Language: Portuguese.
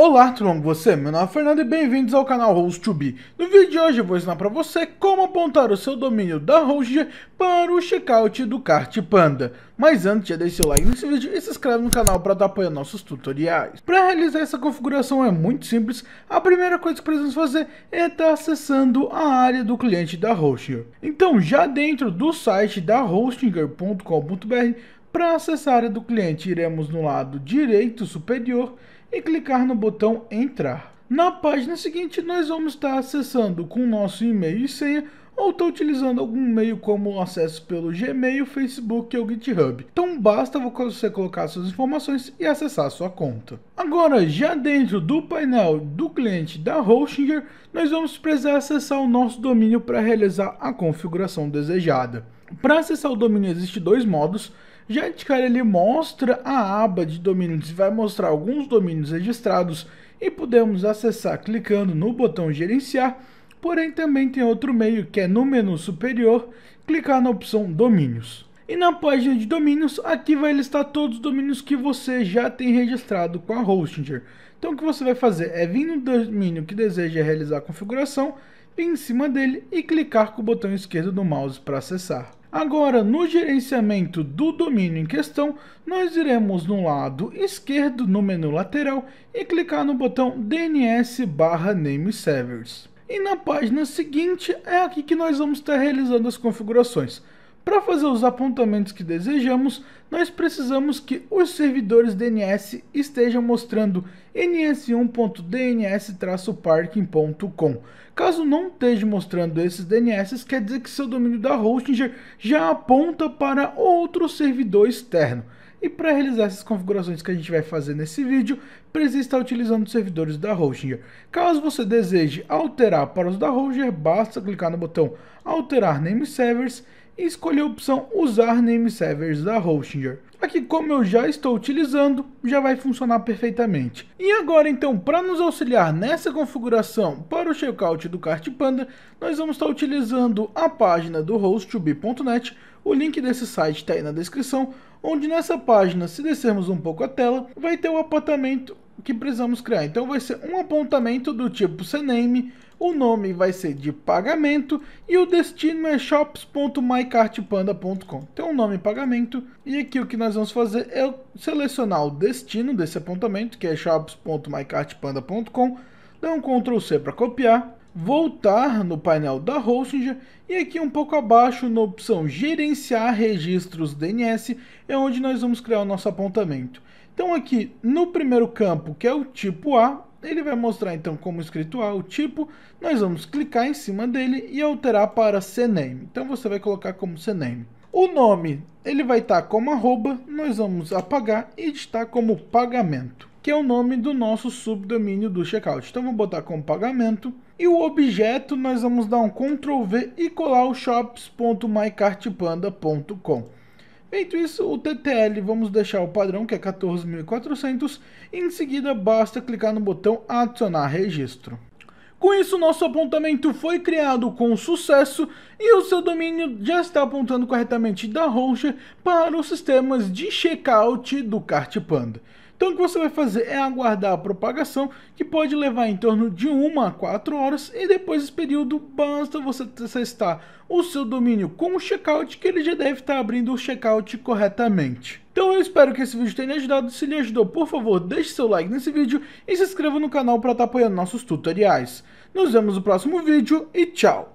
Olá, tudo bom com você? Meu nome é Fernando e bem-vindos ao canal host 2 No vídeo de hoje eu vou ensinar para você como apontar o seu domínio da host para o checkout do Cart Panda. Mas antes, já deixe seu like nesse vídeo e se inscreve no canal para dar apoio a nossos tutoriais. Para realizar essa configuração é muito simples, a primeira coisa que precisamos fazer é estar acessando a área do cliente da Hostinger. Então já dentro do site da hostinger.com.br, para acessar a área do cliente iremos no lado direito superior e clicar no botão Entrar. Na página seguinte, nós vamos estar acessando com o nosso e-mail e senha ou estou utilizando algum meio como acesso pelo Gmail, Facebook ou GitHub. Então basta você colocar suas informações e acessar sua conta. Agora, já dentro do painel do cliente da Hostinger, nós vamos precisar acessar o nosso domínio para realizar a configuração desejada. Para acessar o domínio existe dois modos, já cara ele mostra a aba de domínios e vai mostrar alguns domínios registrados e podemos acessar clicando no botão gerenciar, porém também tem outro meio que é no menu superior, clicar na opção domínios. E na página de domínios, aqui vai listar todos os domínios que você já tem registrado com a Hostinger. Então o que você vai fazer é vir no domínio que deseja realizar a configuração, vir em cima dele e clicar com o botão esquerdo do mouse para acessar. Agora, no gerenciamento do domínio em questão, nós iremos no lado esquerdo no menu lateral e clicar no botão DNS barra Name Servers. E na página seguinte é aqui que nós vamos estar realizando as configurações. Para fazer os apontamentos que desejamos, nós precisamos que os servidores DNS estejam mostrando ns1.dns-parking.com. Caso não esteja mostrando esses DNS, quer dizer que seu domínio da Hostinger já aponta para outro servidor externo. E para realizar essas configurações que a gente vai fazer nesse vídeo, precisa estar utilizando os servidores da Hostinger. Caso você deseje alterar para os da Hostinger, basta clicar no botão Alterar Name Servers e escolher a opção usar name servers da Hostinger. Aqui como eu já estou utilizando, já vai funcionar perfeitamente. E agora então, para nos auxiliar nessa configuração para o checkout do CartPanda, nós vamos estar utilizando a página do host2b.net, o link desse site está aí na descrição, onde nessa página, se descermos um pouco a tela, vai ter o apartamento que precisamos criar. Então vai ser um apontamento do tipo CNAME, o nome vai ser de pagamento e o destino é shops.mycartpanda.com. Tem um nome pagamento e aqui o que nós vamos fazer é selecionar o destino desse apontamento, que é shops.mycartpanda.com, dá um Ctrl C para copiar voltar no painel da Hostinger e aqui um pouco abaixo na opção gerenciar registros DNS é onde nós vamos criar o nosso apontamento. Então aqui no primeiro campo que é o tipo A, ele vai mostrar então como escrito A o tipo, nós vamos clicar em cima dele e alterar para CNAME. Então você vai colocar como CNAME. O nome, ele vai estar tá como arroba, nós vamos apagar e editar como pagamento, que é o nome do nosso subdomínio do checkout. Então vou botar como pagamento e o objeto nós vamos dar um Ctrl V e colar o shops.mycartpanda.com. Feito isso, o TTL vamos deixar o padrão que é 14.400 e em seguida basta clicar no botão adicionar registro. Com isso, nosso apontamento foi criado com sucesso e o seu domínio já está apontando corretamente da rocha para os sistemas de checkout do Cartpanda. Panda. Então o que você vai fazer é aguardar a propagação, que pode levar em torno de 1 a 4 horas, e depois desse período basta você testar o seu domínio com o checkout, que ele já deve estar abrindo o checkout corretamente. Então eu espero que esse vídeo tenha ajudado, se lhe ajudou, por favor, deixe seu like nesse vídeo e se inscreva no canal para estar apoiando nossos tutoriais. Nos vemos no próximo vídeo e tchau!